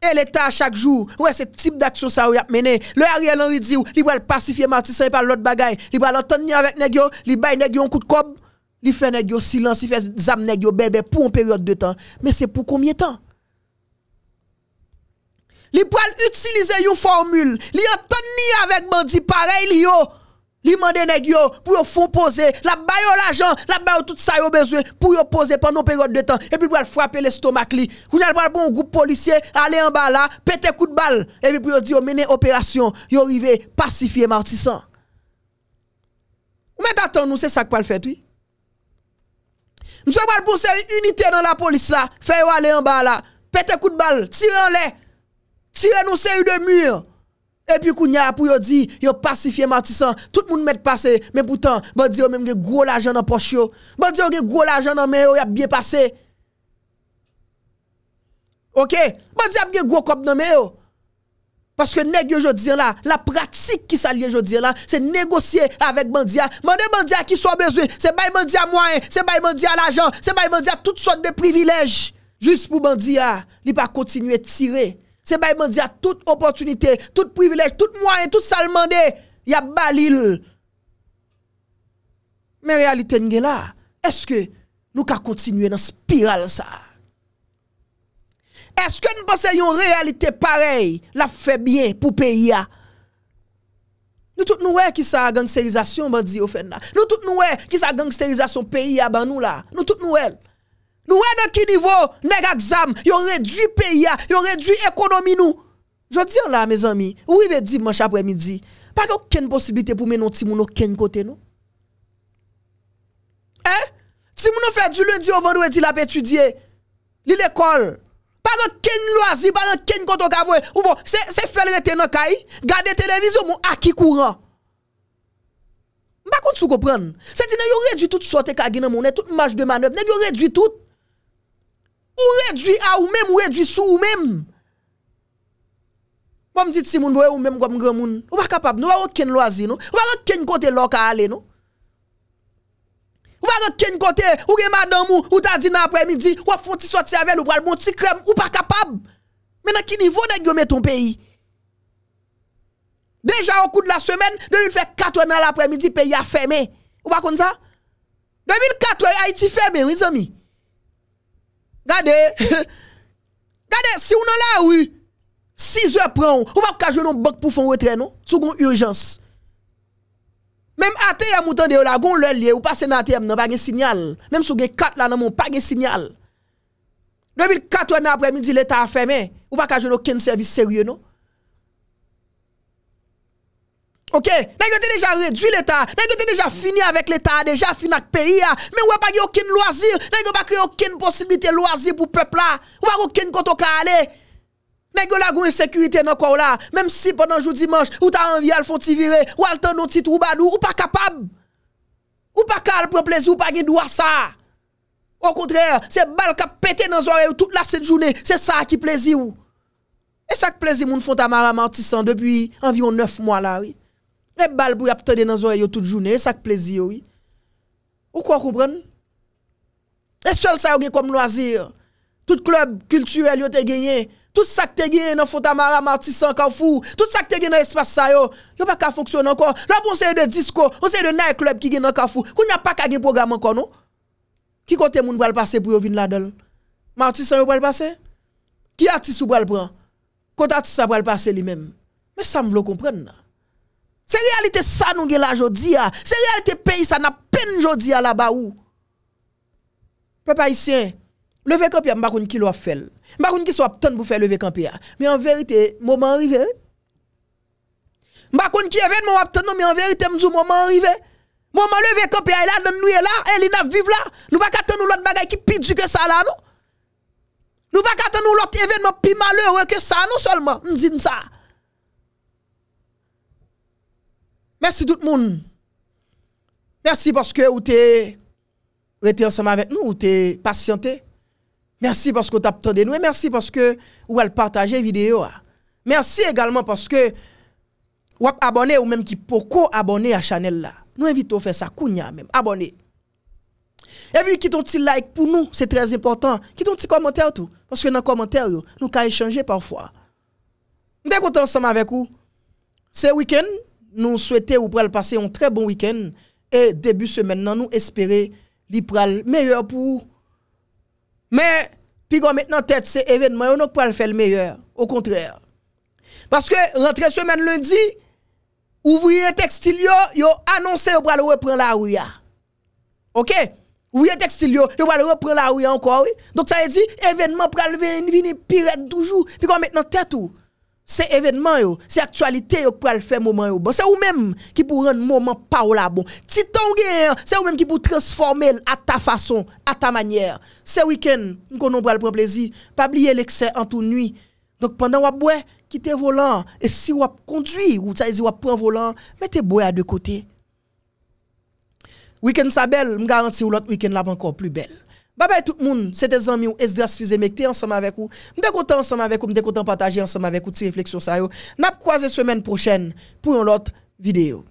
El eta a chak jou, wè se tip d'aksyon sa wè ap menè, lè a rè lè anri di ou, li wè l'pacifiè matisè par l'ot bagay, li wè l'antenni avèk negyo, li bay negyo an kout kob, li fè negyo silansi fè zam negyo bebe pou an periode de tan, mè se pou koumye tan? Li wè l'utilize yon formule, li antenni avèk bandi parey li yo, oh, Li mande neg yo, pou yo fon pose, la bayo la jan, la bayo tout sa yo bezwe, pou yo pose pan non peryote de tan, epi pou al fwape le stomak li, koun al bal bon goup policye, ale yon bal la, pete kout bal, epi pou yo di yo mene operasyon, yo rive pasifi e martisan. Ou met atan nou, se sak pal fet, oui? Moussou ak bal pou se yon unitè nan la polis la, feyo ale yon bal la, pete kout bal, tire an le, tire nou se yon de mure. Epi kou nye apou yo bon di, yo pasifiye matisan, tout moun met pase, men boutan, bandi yo men mge gwo l ajan nan poch yo. Bandi yo mge gwo l ajan nan men yo, yap biye pase. Ok? Bandi yo mge gwo kop nan men yo. Paske neg yo jodi an la, la pratik ki sa liye jodi an la, se negosye avek bandi ya. Mande bandi ya ki so bezwe, se bay bon bandi ya mwen, se bay bon bandi ya l ajan, se bay bandi ya tout sot de privilej. Jus pou bandi ya, li pa kontinye tire. Se bay man di a tout opportunite, tout privilege, tout mouayen, tout salman de, ya balil. Men realite nge la, eske nou ka kontinue nan spiral sa? Eske nou panse yon realite parey la fe bien pou peyi ya? Nou tout nou e ki sa gangsterizasyon man di yo fen la. Nou tout nou e ki sa gangsterizasyon peyi ya ban nou la. Nou tout nou el. Nous sommes eh, dans quel niveau Nous exam, zam, yo réduit pays, yo réduit économie nous. Je dis là mes amis, oui mais dimanche après-midi, pas aucune possibilité pour mener ti moun aucun côté nous. Hein? Si moun fait du lundi au vendredi la étudier, li l'école pas dans ken loisir, pas dans ken côté ka Ou bon, c'est c'est faire rester dans kay, garder télévision mon acquis courant. Par contre vous comprenez? C'est dire yo réduit toute sorte ka gen dans mon tout marge de manœuvre, yo réduit tout. Ou redwi a ou mèm, ou redwi sou ou mèm. Mwen bon, mwen dit si moun doè ou mèm gwa mwen gen moun. Ou pa kapab nou? Ou a ou ken loazi nou? Ou a ou ken kote lok a ale nou? Ou a ou ken kote ou gen madan mou, ou ta din apre midi, ou a fwonti soti avel, ou pralbon, ti krem. Ou pa kapab? Mè nan ki nivou dek yo mè ton peyi? Deja ou kou de la semen, 2004 nan apre midi peyi a feme. Ou pa kon sa? 2004 ay ti feme, ou izan mi? Gade, gade, si ou nan la ou, si zwe pran ou, ou pa kajoun nou bok pou fon wetren nou, sou kon urjans. Mem ate yamoutan de ou la, kon lèl liye, ou pa senate yam nan, pa gen sinyal. Mem sou gen kat la nan moun, pa gen sinyal. 2004 nan apre midi leta a fe men, ou pa kajoun nou ken servis serye nou. Ok, nèk yo te deja redwi l'Etat, nèk yo te deja fini avèk l'Etat, deja fini ak peyi ya, mè wè pa ge okin loazir, nèk yo pa kre okin posibilite loazir pou pepla, wè wè okin koto ka ale, nèk yo la gwen sekurite nan kwa ou la, mèm si podan jou dimanche, ou ta anvi al fon ti vire, ou al tan nou tit rou badou, ou pa kapab, ou pa kal pou plezi, ou pa gen dwa sa. Ou kontrèr, se bal ka pète nan zore ou tout la set jounè, se sa ki plezi ou. E sa ki plezi moun fon ta maraman ti san, depi anvion 9 mwa la wè. Les balles pour y attendre dans les oreilles toute journée, ça plaisir, oui. Ou quoi comprendre? ce que ça y comme loisir. Tout club culturel y te gagné. Tout ça que te gagné dans Fontamara, Martissan, Carrefour. Tout ça que te gagné dans l'espace ça yo. Yo pas qu'à fonctionner encore. Là, on sait de disco, on sait de night club qui gagne dans Carrefour. Qu'on n'y a pas qu'à gagner programme encore, non? Qui côté moun pral passer pour yo venir là-dedans? Martissan yo le passer? Qui artiste ou le prendre? Quand artiste ça le passer lui-même? Mais ça me le comprendre. Se realite sa nou gen la jodi ya. Se realite peyi sa na pen jodi ya la ba ou. Pe pa isyen. Levekop ya mbakoun ki lo a fel. Mbakoun ki sou aptan pou fel levekop ya. Me an verite, mouman rive. Mbakoun ki even mou aptan nou, me an verite mzou mouman rive. Mouman levekop ya, elan nou elan, elan aviv la. Nou baka ten nou lot bagay ki pi dju ke sa la nou. Nou baka ten nou lot even mou pi maler ke sa nou solman. Mzin sa. Merci tout le monde. Merci parce que vous avez ensemble avec nous, vous êtes patienté. Merci parce que vous avez nous. merci parce que vous avez partagé la vidéo. Merci également parce que vous avez abonné ou même qui pourquoi abonné à la là. Nous invitons à faire ça, même. Abonnez. Et puis, qui un petit like pour nous, c'est très important. Qui un petit commentaire tout. Parce que dans les commentaires, nous pouvons échanger parfois. Nous sommes ensemble avec vous. C'est week-end nous souhaitons ou pral passer un très bon week-end et début semaine nous espérons li pral meilleur pour mais mettons maintenant tête c'est événement nous pral faire le meilleur au contraire parce que rentrée semaine lundi ouvrier textile yo yo annoncé ou pral reprendre la rue OK Ouvrier textile yo yo pral reprendre la rue encore oui donc ça veut dire événement pral venir pire toujours pigo maintenant tête ou c'est événement yo, c'est actualité yo pour le faire moment c'est vous même qui pour rendre moment pas là bon. Titan c'est vous même qui pour transformer à ta façon, à ta manière. C'est week-end, nous connaissons pour le plaisir. Pas oublier l'excès en toute nuit. Donc pendant wap bois, quittez volant et si vous conduit ou ça dit wap volant, mettez volant à deux côtés. Week-end sa belle, vous garantis que l'autre week-end là encore plus belle. Babay tout moun, sete zanmi ou es dras fize mekte ansama vek ou, mde kote ansama vek ou, mde kote pataje ansama vek ou, ti refleksyon sa yo. Nap kwa ze semen prochen pou yon lot videyo.